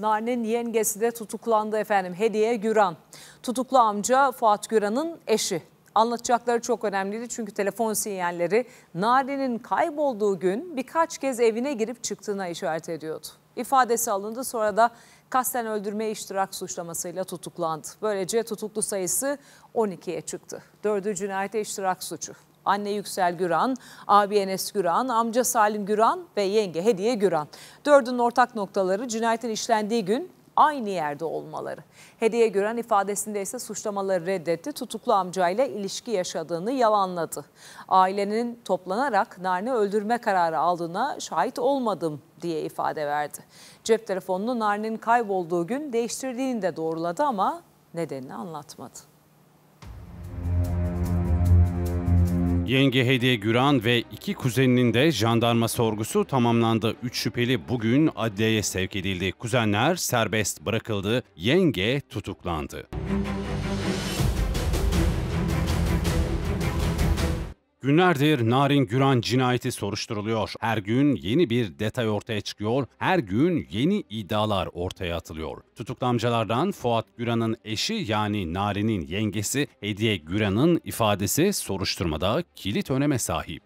Narin'in yengesi de tutuklandı efendim Hediye Güran. Tutuklu amca Fuat Güran'ın eşi. Anlatacakları çok önemliydi çünkü telefon sinyalleri Narin'in kaybolduğu gün birkaç kez evine girip çıktığına işaret ediyordu. İfadesi alındı sonra da kasten öldürme iştirak suçlamasıyla tutuklandı. Böylece tutuklu sayısı 12'ye çıktı. Dördü cinayete iştirak suçu. Anne Yüksel Güran, abi Enes Güran, amca Salim Güran ve yenge Hediye Güran. Dördünün ortak noktaları cinayetin işlendiği gün aynı yerde olmaları. Hediye Güran ifadesinde ise suçlamaları reddetti. Tutuklu amcayla ilişki yaşadığını yalanladı. Ailenin toplanarak Narni öldürme kararı aldığına şahit olmadım diye ifade verdi. Cep telefonunu Narni'nin kaybolduğu gün değiştirdiğini de doğruladı ama nedenini anlatmadı. Yenge Hediye Güran ve iki kuzeninin de jandarma sorgusu tamamlandı. Üç şüpheli bugün adliyeye sevk edildi. Kuzenler serbest bırakıldı, yenge tutuklandı. Günlerdir Narin Güran cinayeti soruşturuluyor. Her gün yeni bir detay ortaya çıkıyor, her gün yeni iddialar ortaya atılıyor. Tutuklu amcalardan Fuat Güran'ın eşi yani Narin'in yengesi Hediye Güran'ın ifadesi soruşturmada kilit öneme sahip.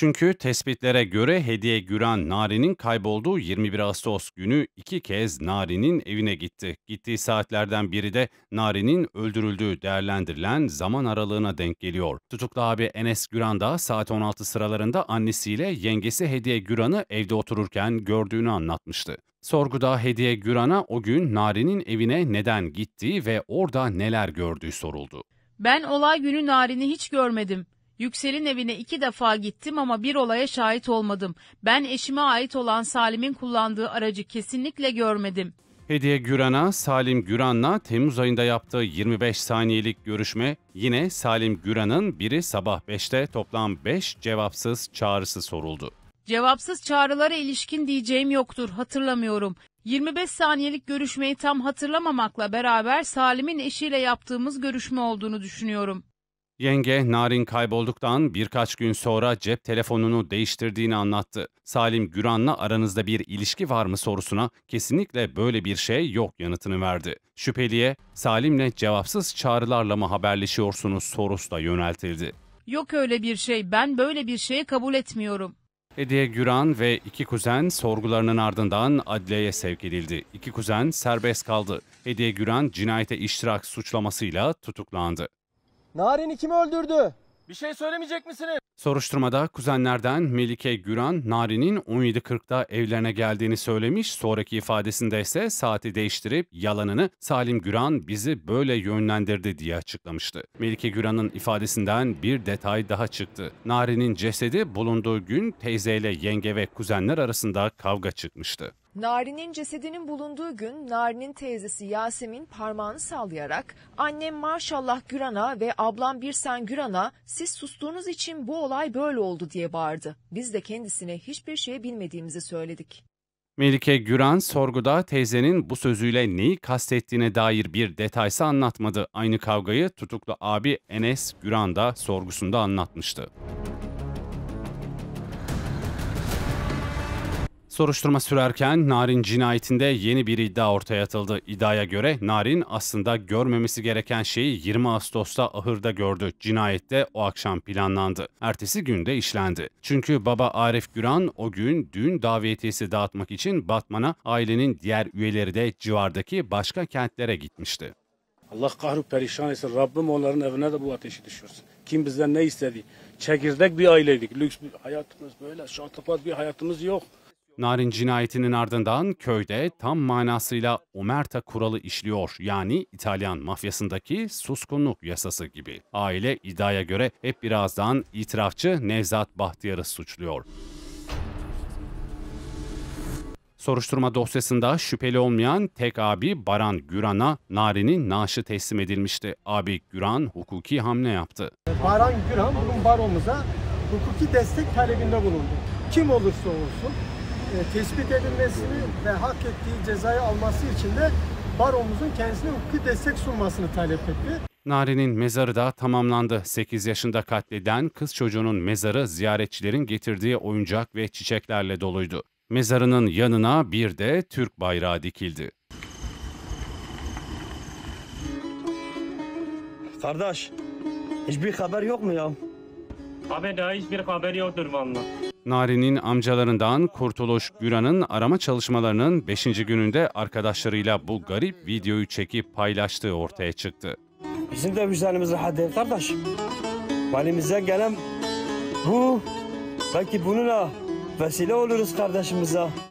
Çünkü tespitlere göre Hediye Güran Nari'nin kaybolduğu 21 Ağustos günü iki kez Nari'nin evine gitti. Gittiği saatlerden biri de Nari'nin öldürüldüğü değerlendirilen zaman aralığına denk geliyor. Tutuklu abi Enes Güran da saat 16 sıralarında annesiyle yengesi Hediye Güran'ı evde otururken gördüğünü anlatmıştı. Sorguda Hediye Güran'a o gün Nari'nin evine neden gittiği ve orada neler gördüğü soruldu. Ben olay günü Nari'ni hiç görmedim. Yüksel'in evine iki defa gittim ama bir olaya şahit olmadım. Ben eşime ait olan Salim'in kullandığı aracı kesinlikle görmedim. Hediye Güran'a Salim Güran'la Temmuz ayında yaptığı 25 saniyelik görüşme yine Salim Güran'ın biri sabah 5'te toplam 5 cevapsız çağrısı soruldu. Cevapsız çağrılara ilişkin diyeceğim yoktur hatırlamıyorum. 25 saniyelik görüşmeyi tam hatırlamamakla beraber Salim'in eşiyle yaptığımız görüşme olduğunu düşünüyorum. Yenge Narin kaybolduktan birkaç gün sonra cep telefonunu değiştirdiğini anlattı. Salim Güran'la aranızda bir ilişki var mı sorusuna kesinlikle böyle bir şey yok yanıtını verdi. Şüpheliye Salim'le cevapsız çağrılarla mı haberleşiyorsunuz sorusu da yöneltildi. Yok öyle bir şey ben böyle bir şeye kabul etmiyorum. Hediye Güran ve iki kuzen sorgularının ardından adliyeye sevk edildi. İki kuzen serbest kaldı. Hediye Güran cinayete iştirak suçlamasıyla tutuklandı. Narin'i kim öldürdü? Bir şey söylemeyecek misiniz? Soruşturmada kuzenlerden Melike Güran, Narin'in 17.40'da evlerine geldiğini söylemiş. Sonraki ifadesinde ise saati değiştirip yalanını Salim Güran bizi böyle yönlendirdi diye açıklamıştı. Melike Güran'ın ifadesinden bir detay daha çıktı. Narin'in cesedi bulunduğu gün teyzeyle yenge ve kuzenler arasında kavga çıkmıştı. Nari'nin cesedinin bulunduğu gün Nari'nin teyzesi Yasemin parmağını sallayarak annem maşallah Güran'a ve ablam bir sen Güran'a siz sustuğunuz için bu olay böyle oldu diye bağırdı. Biz de kendisine hiçbir şey bilmediğimizi söyledik. Melike Güran sorguda teyzenin bu sözüyle neyi kastettiğine dair bir detaysa anlatmadı. Aynı kavgayı tutuklu abi Enes Güran da sorgusunda anlatmıştı. soruşturma sürerken Narin cinayetinde yeni bir iddia ortaya atıldı. İddiaya göre Narin aslında görmemesi gereken şeyi 20 Ağustos'ta ahırda gördü. Cinayette o akşam planlandı. Ertesi günde işlendi. Çünkü baba Arif Güran o gün dün davetiyesi dağıtmak için Batman'a ailenin diğer üyeleri de civardaki başka kentlere gitmişti. Allah kahru perişan etsin. Rabbim onların evine de bu ateşi düşürsün. Kim bizden ne istedi? Çekirdek bir aileydik. Lüks bir hayatımız böyle. Şatapat bir hayatımız yok. Narin cinayetinin ardından köyde tam manasıyla omerta kuralı işliyor yani İtalyan mafyasındaki suskunluk yasası gibi. Aile iddiaya göre hep birazdan itirafçı Nevzat Bahtiyar'ı suçluyor. Soruşturma dosyasında şüpheli olmayan tek abi Baran Güran'a Nari'nin naaşı teslim edilmişti. Abi Güran hukuki hamle yaptı. Baran Güran bugün baromuza hukuki destek talebinde bulundu. Kim olursa olsun e, tespit edilmesini ve hak ettiği cezayı alması için de baromuzun kendisine hukuki destek sunmasını talep etti. Nari'nin mezarı da tamamlandı. 8 yaşında katleden kız çocuğunun mezarı ziyaretçilerin getirdiği oyuncak ve çiçeklerle doluydu. Mezarının yanına bir de Türk bayrağı dikildi. Kardeş, hiçbir haber yok mu ya? Abi daha hiçbir haberi yoktur valla. Nari'nin amcalarından Kurtuluş Güran'ın arama çalışmalarının 5. gününde arkadaşlarıyla bu garip videoyu çekip paylaştığı ortaya çıktı. Bizim de vicdanımız rahat değil kardeş. Valimize gelen bu. Belki bununla vesile oluruz kardeşimize.